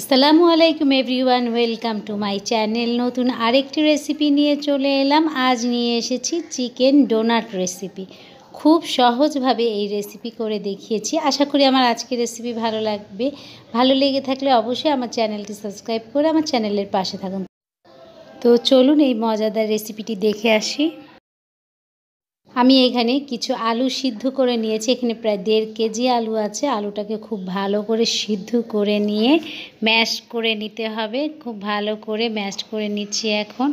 আসসালামু আলাইকুম everyone welcome to my channel নতুন আরেকটি রেসিপি নিয়ে চলে এলাম আজ নিয়ে এসেছি চিকেন ডোনাট রেসিপি খুব সহজভাবে এই রেসিপি করে দেখিয়েছি আশা করি আমার আজকে রেসিপি ভালো লাগবে ভালো লেগে থাকলে অবশ্যই আমার চ্যানেলটি সাবস্ক্রাইব করে আমার চ্যানেলের পাশে থাকুন তো চলুন এই মজাদার রেসিপিটি দেখে আসি আমি এখানে কিছু আলু সিদ্ধ করে নিয়েছি এখানে প্রায় দেড় কেজি আলু আছে আলুটাকে খুব ভালো করে সিদ্ধ করে নিয়ে ম্যাশ করে নিতে হবে খুব ভালো করে ম্যাশ করে নিচ্ছি এখন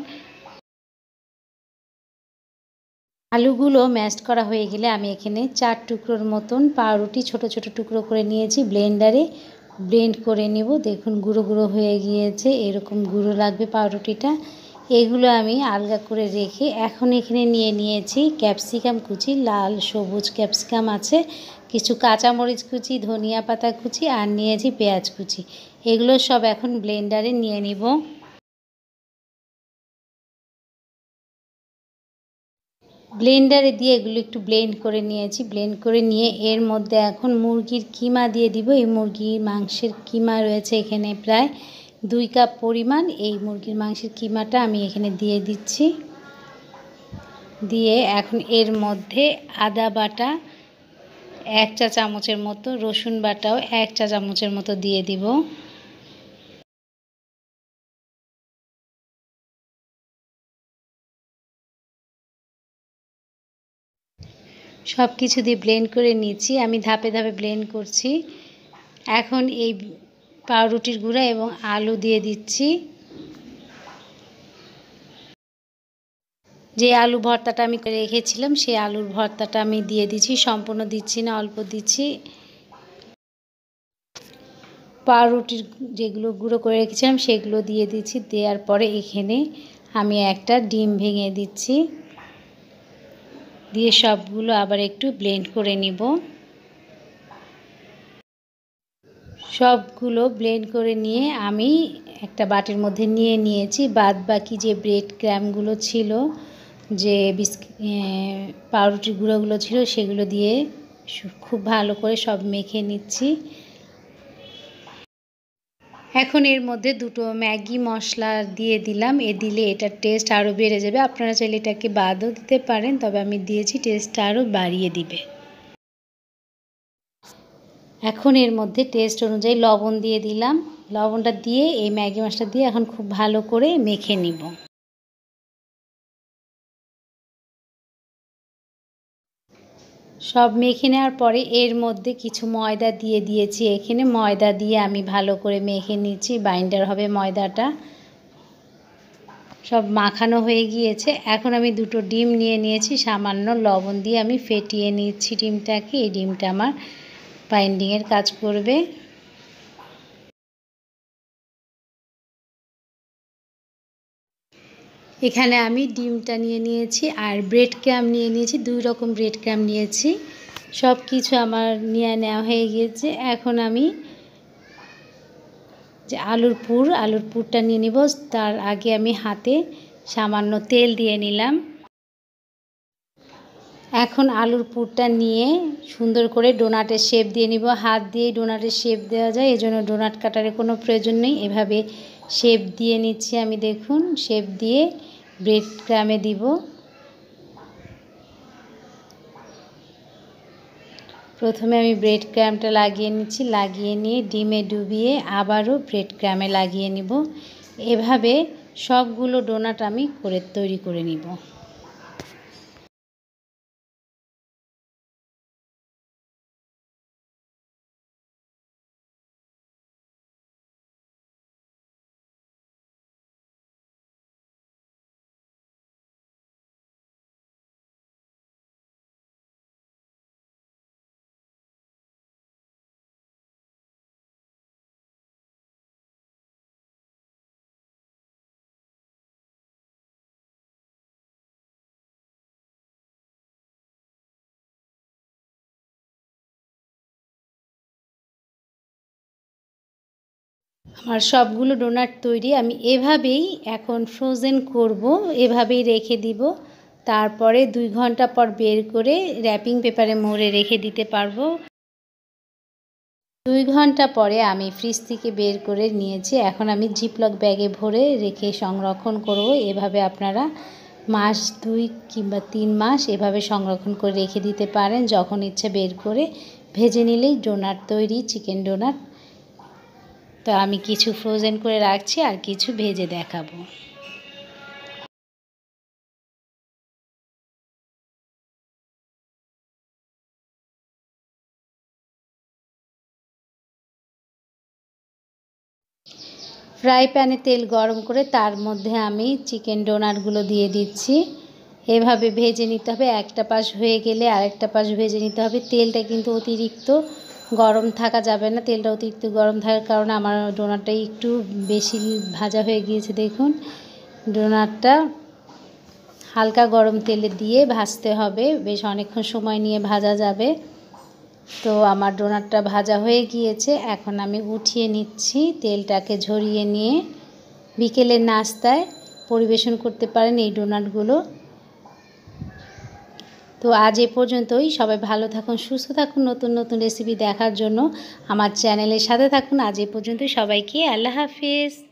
আলুগুলো ম্যাশ করা হয়ে গেলে আমি এখানে চার টুকরোর মতন পাউরুটি ছোট ছোট টুকরো করে নিয়েছি ব্লেন্ডারে ব্লেন্ড করে নেব দেখুন গুঁড়ো গুঁড়ো হয়ে গিয়েছে এরকম গুঁড়ো লাগবে পাউরুটিটা এগুলো আমি আলগা করে রেখে এখন এখানে নিয়ে নিয়েছি ক্যাপসিকাম কুচি লাল সবুজ ক্যাপসিকাম আছে কিছু কাঁচামরিচ কুচি ধনিয়া পাতা কুচি আর নিয়েছি পেঁয়াজ কুচি এগুলো সব এখন ব্লেন্ডারে নিয়ে নিব ব্লেন্ডারে দিয়ে এগুলো একটু ব্লেন্ড করে নিয়েছি ব্লেন্ড করে নিয়ে এর মধ্যে এখন মুরগির কিমা দিয়ে দিব এই মুরগির মাংসের কিমা রয়েছে এখানে প্রায় দুই কাপ পরিমাণ এই মুরগির মাংসের কিমাটা আমি এখানে দিয়ে দিচ্ছি দিয়ে এখন এর মধ্যে আদা বাটা এক চা চামচের মতো রসুন বাটাও এক চা চামচের মতো দিয়ে দিব সব কিছু দিয়ে ব্লেন্ড করে নিচ্ছি আমি ধাপে ধাপে ব্লেন্ড করছি এখন এই পাউরুটির গুঁড়া এবং আলু দিয়ে দিচ্ছি যে আলু ভর্তাটা আমি রেখেছিলাম সেই আলুর ভর্তাটা আমি দিয়ে দিচ্ছি সম্পূর্ণ দিচ্ছি না অল্প দিচ্ছি পাউরুটির যেগুলো গুঁড়ো করে রেখেছিলাম সেগুলো দিয়ে দিচ্ছি দেওয়ার পরে এখানে আমি একটা ডিম ভেঙে দিচ্ছি দিয়ে সবগুলো আবার একটু ব্লেন্ড করে নিব সবগুলো ব্লেন্ড করে নিয়ে আমি একটা বাটির মধ্যে নিয়ে নিয়েছি বাদ বাকি যে ব্রেড ক্র্যামগুলো ছিল যে বিস্কি পাউরুটির গুঁড়োগুলো ছিল সেগুলো দিয়ে খুব ভালো করে সব মেখে নিচ্ছি এখন এর মধ্যে দুটো ম্যাগি মশলা দিয়ে দিলাম এ দিলে এটার টেস্ট আরও বেড়ে যাবে আপনারা চাইলে এটাকে বাদও দিতে পারেন তবে আমি দিয়েছি টেস্টটা আরও বাড়িয়ে দিবে এখন এর মধ্যে টেস্ট অনুযায়ী লবণ দিয়ে দিলাম লবণটা দিয়ে এই ম্যাগি মাছটা দিয়ে এখন খুব ভালো করে মেখে নিব সব মেখে নেওয়ার পরে এর মধ্যে কিছু ময়দা দিয়ে দিয়েছি এখানে ময়দা দিয়ে আমি ভালো করে মেখে নিচ্ছি বাইন্ডার হবে ময়দাটা সব মাখানো হয়ে গিয়েছে এখন আমি দুটো ডিম নিয়ে নিয়েছি সামান্য লবণ দিয়ে আমি ফেটিয়ে নিচ্ছি ডিমটাকে এই ডিমটা আমার বাইন্ডিংয়ের কাজ করবে এখানে আমি ডিমটা নিয়ে নিয়েছি আর ব্রেড ক্রাম নিয়ে নিয়েছি দুই রকম ব্রেড ক্রাম নিয়েছি সব কিছু আমার নিয়ে নেওয়া হয়ে গিয়েছে এখন আমি যে আলুর পুর আলুর পুরটা নিয়ে নিব তার আগে আমি হাতে সামান্য তেল দিয়ে নিলাম এখন আলুর পুরটা নিয়ে সুন্দর করে ডোনাটের শেপ দিয়ে নিব হাত দিয়ে ডোনাটের শেপ দেওয়া যায় এজন্য ডোনাট কাটারের কোনো প্রয়োজন নেই এভাবে শেপ দিয়ে নিচ্ছি আমি দেখুন শেপ দিয়ে ব্রেড ক্রামে দিব প্রথমে আমি ব্রেড ক্রামটা লাগিয়ে নিচ্ছি লাগিয়ে নিয়ে ডিমে ডুবিয়ে আবারও ব্রেড ক্রামে লাগিয়ে নিব এভাবে সবগুলো ডোনাট আমি করে তৈরি করে নিব আমার সবগুলো ডোনাট তৈরি আমি এভাবেই এখন ফ্রোজেন করব এভাবেই রেখে দিব তারপরে দুই ঘন্টা পর বের করে র্যাপিং পেপারে মোড়ে রেখে দিতে পারবো দুই ঘন্টা পরে আমি ফ্রিজ থেকে বের করে নিয়েছি এখন আমি জিপলক ব্যাগে ভরে রেখে সংরক্ষণ করব এভাবে আপনারা মাস দুই কিংবা তিন মাস এভাবে সংরক্ষণ করে রেখে দিতে পারেন যখন ইচ্ছে বের করে ভেজে নিলেই ডোনাট তৈরি চিকেন ডোনাট তো আমি কিছু ফ্রোজেন করে রাখছি আর কিছু ভেজে দেখাবো ফ্রাই প্যানে তেল গরম করে তার মধ্যে আমি চিকেন ডোনারগুলো দিয়ে দিচ্ছি এভাবে ভেজে নিতে হবে একটা পাশ হয়ে গেলে আরেকটা পাশ ভেজে নিতে হবে তেলটা কিন্তু অতিরিক্ত গরম থাকা যাবে না তেলটা অতিরিক্ত গরম থাকার কারণে আমার ডোনারটাই একটু বেশি ভাজা হয়ে গিয়েছে দেখুন ডোনারটা হালকা গরম তেলে দিয়ে ভাজতে হবে বেশ অনেকক্ষণ সময় নিয়ে ভাজা যাবে তো আমার ডোনারটা ভাজা হয়ে গিয়েছে এখন আমি উঠিয়ে নিচ্ছি তেলটাকে ঝরিয়ে নিয়ে বিকেলের নাস্তায় পরিবেশন করতে পারেন এই ডোনাটগুলো তো আজ এ পর্যন্তই সবাই ভালো থাকুন সুস্থ থাকুন নতুন নতুন রেসিপি দেখার জন্য আমার চ্যানেলের সাথে থাকুন আজ এ পর্যন্তই সবাইকে আল্লাহ হাফিজ